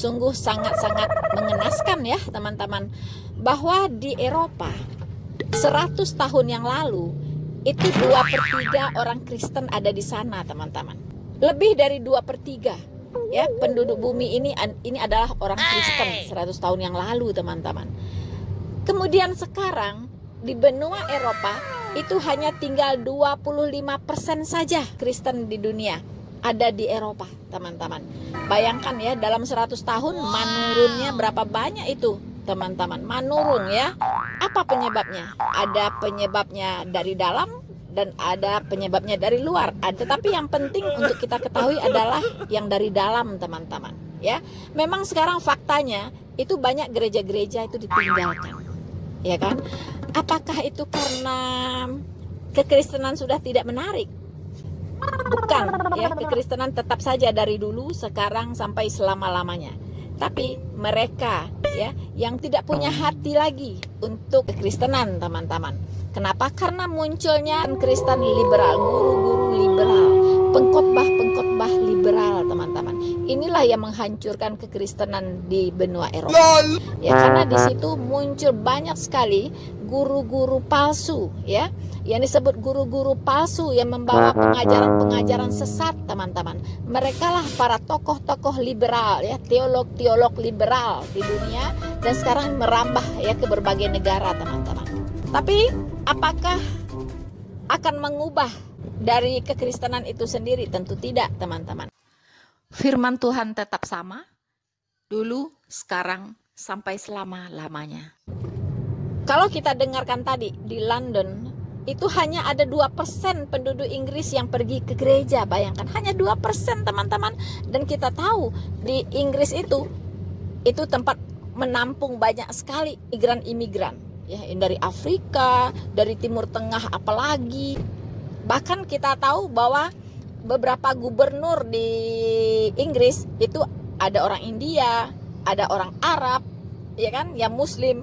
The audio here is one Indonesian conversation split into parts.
sungguh sangat-sangat mengenaskan ya teman-teman bahwa di Eropa 100 tahun yang lalu itu dua per tiga orang Kristen ada di sana teman-teman lebih dari dua per tiga ya penduduk bumi ini ini adalah orang Kristen 100 tahun yang lalu teman-teman kemudian sekarang di benua Eropa itu hanya tinggal 25% saja Kristen di dunia ada di Eropa, teman-teman. Bayangkan ya, dalam 100 tahun manurunnya berapa banyak itu, teman-teman. menurun ya. Apa penyebabnya? Ada penyebabnya dari dalam dan ada penyebabnya dari luar. Ah, tetapi yang penting untuk kita ketahui adalah yang dari dalam, teman-teman. Ya, memang sekarang faktanya itu banyak gereja-gereja itu ditinggalkan. Ya kan? Apakah itu karena kekristenan sudah tidak menarik? bukan ya kekristenan tetap saja dari dulu sekarang sampai selama-lamanya tapi mereka ya yang tidak punya hati lagi untuk kekristenan teman-teman kenapa karena munculnya Kristen liberal guru-guru liberal pengkotbah pengkotbah liberal teman-teman inilah yang menghancurkan kekristenan di benua Eropa ya karena di situ muncul banyak sekali guru-guru palsu ya yang disebut guru-guru palsu yang membawa pengajaran-pengajaran sesat teman-teman mereka lah para tokoh-tokoh liberal ya teolog-teolog liberal di dunia dan sekarang merambah ya ke berbagai negara teman-teman tapi apakah akan mengubah dari kekristenan itu sendiri? Tentu tidak, teman-teman. Firman Tuhan tetap sama, dulu, sekarang, sampai selama-lamanya. Kalau kita dengarkan tadi di London, itu hanya ada 2% penduduk Inggris yang pergi ke gereja. Bayangkan, hanya 2% teman-teman. Dan kita tahu di Inggris itu itu tempat menampung banyak sekali imigran-imigran ya dari Afrika, dari Timur Tengah apalagi bahkan kita tahu bahwa beberapa gubernur di Inggris itu ada orang India, ada orang Arab, ya kan, yang Muslim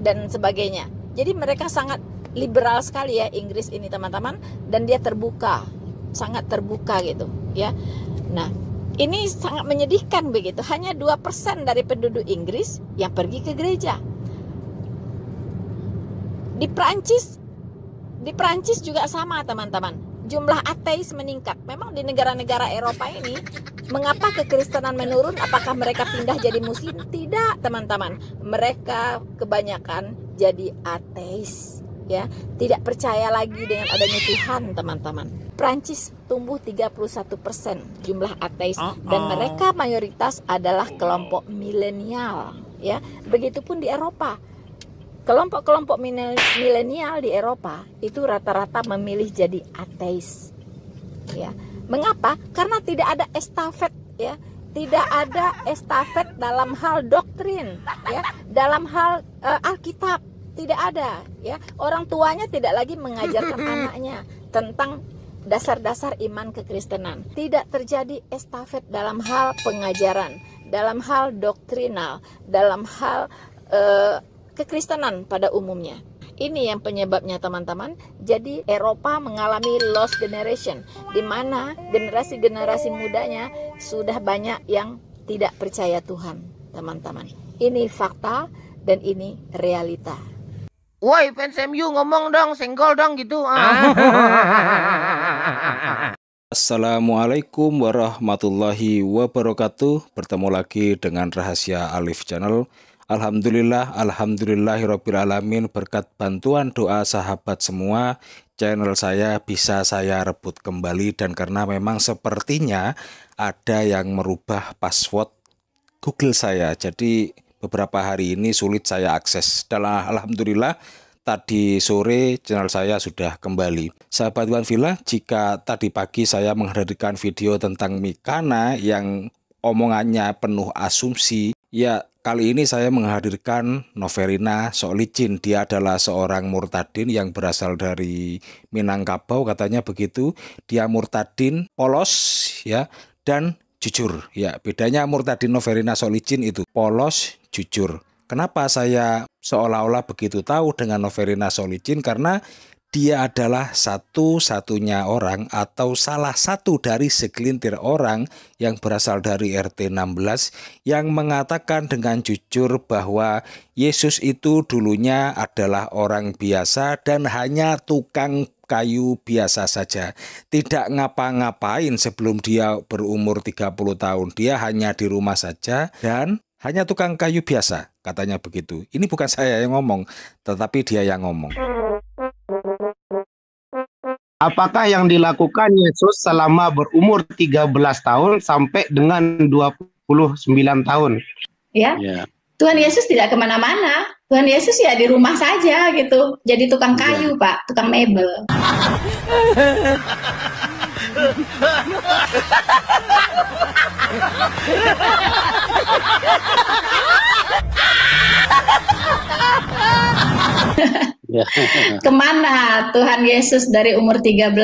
dan sebagainya. Jadi mereka sangat liberal sekali ya Inggris ini teman-teman dan dia terbuka, sangat terbuka gitu, ya. Nah, ini sangat menyedihkan begitu. Hanya 2% dari penduduk Inggris yang pergi ke gereja. Di Prancis di Prancis juga sama teman-teman. Jumlah ateis meningkat. Memang di negara-negara Eropa ini, mengapa kekristenan menurun? Apakah mereka pindah jadi muslim? Tidak, teman-teman. Mereka kebanyakan jadi ateis ya tidak percaya lagi dengan adanya Tuhan teman-teman Prancis tumbuh 31% jumlah ateis dan mereka mayoritas adalah kelompok milenial ya begitupun di Eropa Kelompok-kelompok milenial di Eropa itu rata-rata memilih jadi ateis. Ya. Mengapa? Karena tidak ada estafet ya. Tidak ada estafet dalam hal doktrin ya, dalam hal uh, Alkitab tidak ada ya. Orang tuanya tidak lagi mengajarkan anaknya tentang dasar-dasar iman kekristenan. Tidak terjadi estafet dalam hal pengajaran, dalam hal doktrinal, dalam hal eh, kekristenan pada umumnya. Ini yang penyebabnya teman-teman. Jadi Eropa mengalami lost generation di mana generasi-generasi mudanya sudah banyak yang tidak percaya Tuhan, teman-teman. Ini fakta dan ini realita. Woi fans MU ngomong dong, senggol dong gitu. Ah. Assalamualaikum warahmatullahi wabarakatuh. Bertemu lagi dengan Rahasia Alif Channel. Alhamdulillah, Alhamdulillah, Alamin, berkat bantuan doa sahabat semua channel saya bisa saya rebut kembali dan karena memang sepertinya ada yang merubah password Google saya jadi beberapa hari ini sulit saya akses Dalam Alhamdulillah tadi sore channel saya sudah kembali. Sahabat Wan Villa, jika tadi pagi saya menghadirkan video tentang Mikana yang omongannya penuh asumsi, ya Kali ini saya menghadirkan Noverina Solicin. Dia adalah seorang murtadin yang berasal dari Minangkabau katanya begitu. Dia murtadin polos ya dan jujur ya. Bedanya murtadin Noverina Solicin itu polos, jujur. Kenapa saya seolah-olah begitu tahu dengan Noverina Solicin karena dia adalah satu-satunya orang atau salah satu dari segelintir orang yang berasal dari RT 16 yang mengatakan dengan jujur bahwa Yesus itu dulunya adalah orang biasa dan hanya tukang kayu biasa saja. Tidak ngapa-ngapain sebelum dia berumur 30 tahun. Dia hanya di rumah saja dan hanya tukang kayu biasa, katanya begitu. Ini bukan saya yang ngomong, tetapi dia yang ngomong. Apakah yang dilakukan Yesus selama berumur 13 tahun sampai dengan 29 tahun? Ya. ya. Tuhan Yesus tidak kemana-mana. Tuhan Yesus ya di rumah saja gitu. Jadi tukang iya. kayu ya. Pak, tukang mebel. Ya. Kemana Tuhan Yesus dari umur 13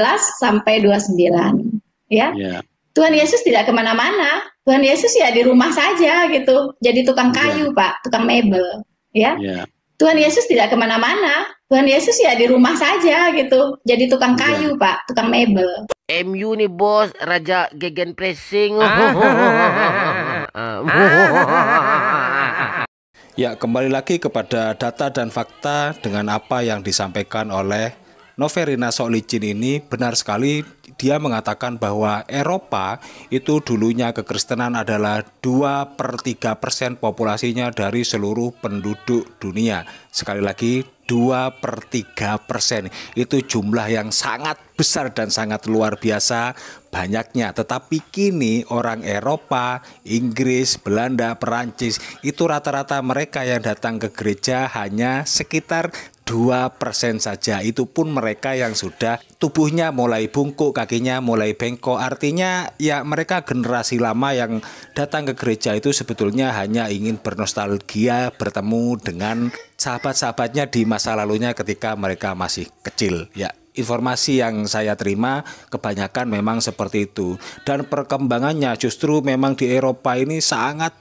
sampai 29? Ya. ya. Tuhan Yesus tidak kemana-mana. Tuhan Yesus ya di rumah saja gitu. Jadi tukang ya. kayu yeah. Pak, tukang mebel. Ya. yeah. Tuhan Yesus tidak kemana-mana. Tuhan Yesus ya di rumah saja gitu. Jadi tukang ya. kayu yeah. Pak, tukang mebel. MU nih bos, raja gegen pressing. Ah, Ya, kembali lagi kepada data dan fakta dengan apa yang disampaikan oleh Noverina Solicin ini benar sekali dia mengatakan bahwa Eropa itu dulunya kekristenan adalah 2 per 3 persen populasinya dari seluruh penduduk dunia. Sekali lagi 2 per 3 persen Itu jumlah yang sangat besar dan sangat luar biasa banyaknya Tetapi kini orang Eropa, Inggris, Belanda, Perancis Itu rata-rata mereka yang datang ke gereja hanya sekitar 2% saja itu pun mereka yang sudah tubuhnya mulai bungkuk kakinya mulai bengkok artinya ya mereka generasi lama yang datang ke gereja itu sebetulnya hanya ingin bernostalgia bertemu dengan sahabat-sahabatnya di masa lalunya ketika mereka masih kecil ya informasi yang saya terima kebanyakan memang seperti itu dan perkembangannya justru memang di Eropa ini sangat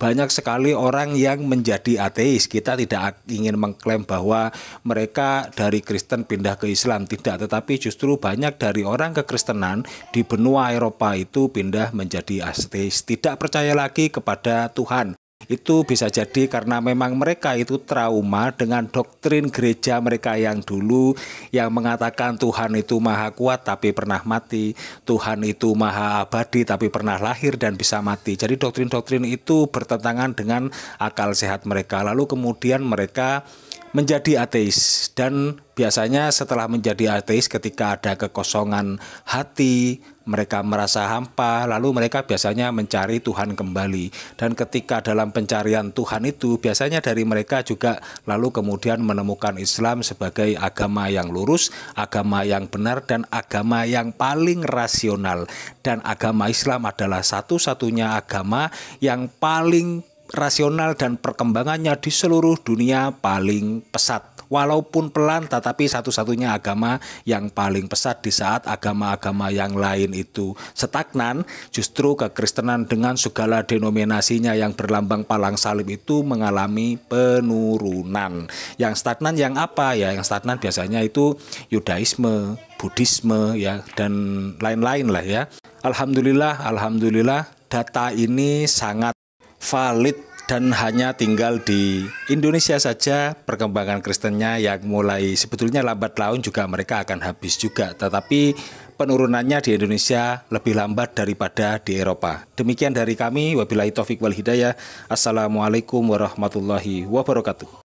banyak sekali orang yang menjadi ateis. Kita tidak ingin mengklaim bahwa mereka dari Kristen pindah ke Islam, tidak, tetapi justru banyak dari orang kekristenan di benua Eropa itu pindah menjadi ateis, tidak percaya lagi kepada Tuhan. Itu bisa jadi karena memang mereka itu trauma dengan doktrin gereja mereka yang dulu yang mengatakan Tuhan itu maha kuat tapi pernah mati, Tuhan itu maha abadi tapi pernah lahir dan bisa mati. Jadi doktrin-doktrin itu bertentangan dengan akal sehat mereka. Lalu kemudian mereka menjadi ateis dan biasanya setelah menjadi ateis ketika ada kekosongan hati, mereka merasa hampa, lalu mereka biasanya mencari Tuhan kembali. Dan ketika dalam pencarian Tuhan itu, biasanya dari mereka juga lalu kemudian menemukan Islam sebagai agama yang lurus, agama yang benar, dan agama yang paling rasional. Dan agama Islam adalah satu-satunya agama yang paling rasional dan perkembangannya di seluruh dunia paling pesat walaupun pelan tetapi satu-satunya agama yang paling pesat di saat agama-agama yang lain itu stagnan justru kekristenan dengan segala denominasinya yang berlambang palang salib itu mengalami penurunan yang stagnan yang apa ya yang stagnan biasanya itu Yudaisme Buddhisme ya dan lain-lain lah ya Alhamdulillah Alhamdulillah data ini sangat valid dan hanya tinggal di Indonesia saja perkembangan Kristennya yang mulai sebetulnya lambat laun juga mereka akan habis juga tetapi penurunannya di Indonesia lebih lambat daripada di Eropa. Demikian dari kami wabillahi taufik wal hidayah. Assalamualaikum warahmatullahi wabarakatuh.